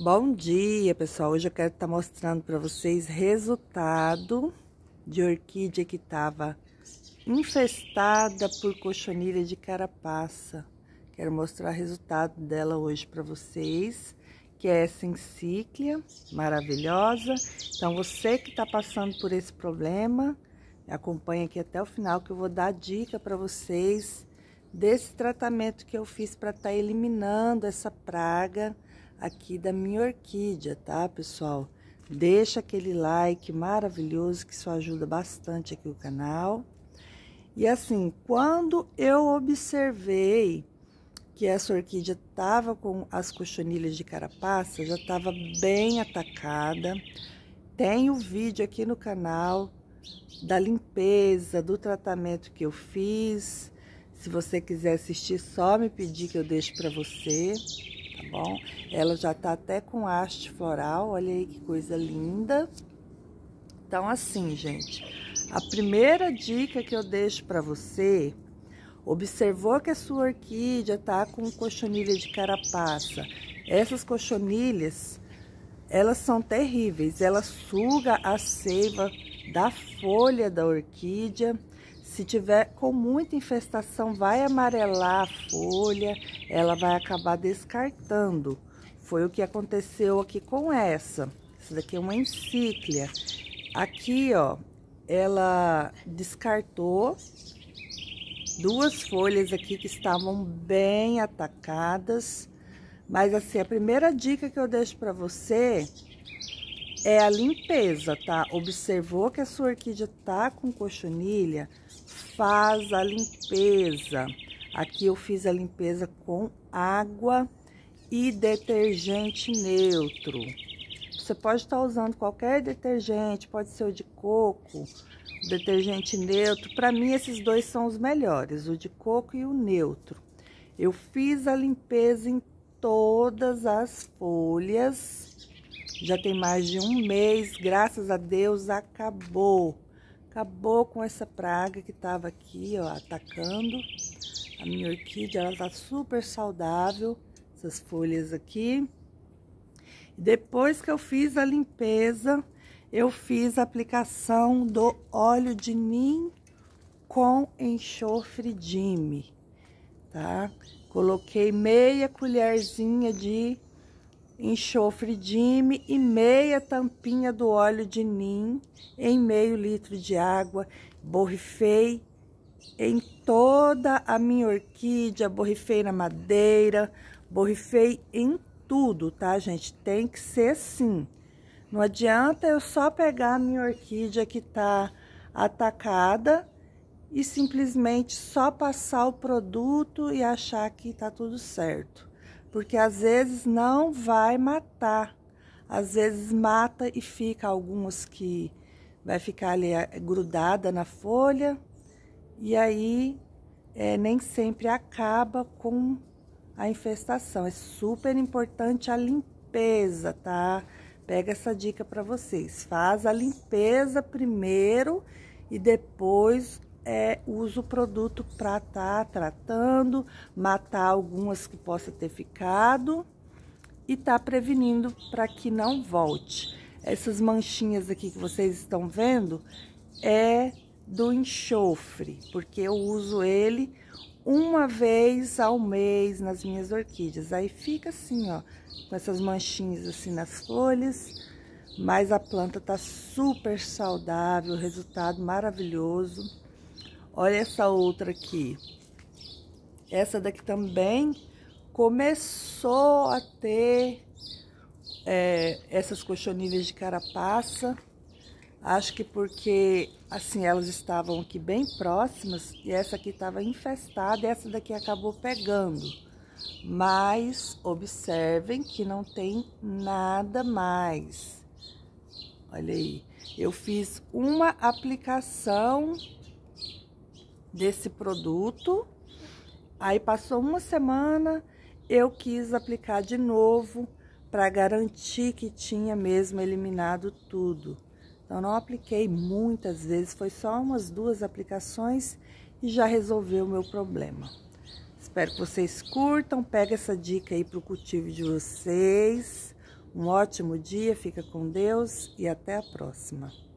Bom dia, pessoal! Hoje eu quero estar tá mostrando para vocês resultado de orquídea que estava infestada por cochonilha de carapaça. Quero mostrar o resultado dela hoje para vocês, que é essa encíclia maravilhosa. Então, você que está passando por esse problema, acompanha aqui até o final que eu vou dar dica para vocês desse tratamento que eu fiz para estar tá eliminando essa praga aqui da minha orquídea, tá, pessoal? Deixa aquele like maravilhoso que isso ajuda bastante aqui o canal. E assim, quando eu observei que essa orquídea tava com as cochonilhas de carapaça, já tava bem atacada. Tem o um vídeo aqui no canal da limpeza, do tratamento que eu fiz. Se você quiser assistir, só me pedir que eu deixo para você tá bom? Ela já tá até com haste floral, olha aí que coisa linda. Então, assim, gente, a primeira dica que eu deixo para você, observou que a sua orquídea tá com cochonilha de carapaça. Essas cochonilhas, elas são terríveis, ela suga a seiva da folha da orquídea se tiver com muita infestação, vai amarelar a folha, ela vai acabar descartando. Foi o que aconteceu aqui com essa. Essa daqui é uma encíclia. Aqui, ó, ela descartou duas folhas aqui que estavam bem atacadas. Mas assim, a primeira dica que eu deixo para você é a limpeza, tá? Observou que a sua orquídea tá com cochonilha, faz a limpeza. Aqui eu fiz a limpeza com água e detergente neutro. Você pode estar usando qualquer detergente, pode ser o de coco, detergente neutro. Para mim, esses dois são os melhores, o de coco e o neutro. Eu fiz a limpeza em todas as folhas. Já tem mais de um mês, graças a Deus acabou. Acabou com essa praga que estava aqui, ó, atacando. A minha orquídea, ela tá super saudável, essas folhas aqui. Depois que eu fiz a limpeza, eu fiz a aplicação do óleo de nim com enxofre Dime, tá? Coloquei meia colherzinha de enxofre dime e meia tampinha do óleo de nim em meio litro de água. Borrifei em toda a minha orquídea, borrifei na madeira, borrifei em tudo, tá, gente? Tem que ser assim. Não adianta eu só pegar a minha orquídea que tá atacada e simplesmente só passar o produto e achar que tá tudo certo porque às vezes não vai matar. Às vezes mata e fica alguns que vai ficar ali eh, grudada na folha e aí é, nem sempre acaba com a infestação. É super importante a limpeza, tá? Pega essa dica para vocês. Faz a limpeza primeiro e depois é, o produto para estar tá tratando, matar algumas que possa ter ficado e tá prevenindo para que não volte. Essas manchinhas aqui que vocês estão vendo é do enxofre, porque eu uso ele uma vez ao mês nas minhas orquídeas. Aí fica assim, ó, com essas manchinhas assim nas folhas, mas a planta tá super saudável, resultado maravilhoso. Olha essa outra aqui. Essa daqui também começou a ter é, essas colchonilhas de carapaça. Acho que porque, assim, elas estavam aqui bem próximas e essa aqui estava infestada e essa daqui acabou pegando. Mas observem que não tem nada mais. Olha aí, eu fiz uma aplicação desse produto. Aí passou uma semana, eu quis aplicar de novo para garantir que tinha mesmo eliminado tudo. Então não apliquei muitas vezes, foi só umas duas aplicações e já resolveu o meu problema. Espero que vocês curtam, pega essa dica aí para o cultivo de vocês. Um ótimo dia, fica com Deus e até a próxima.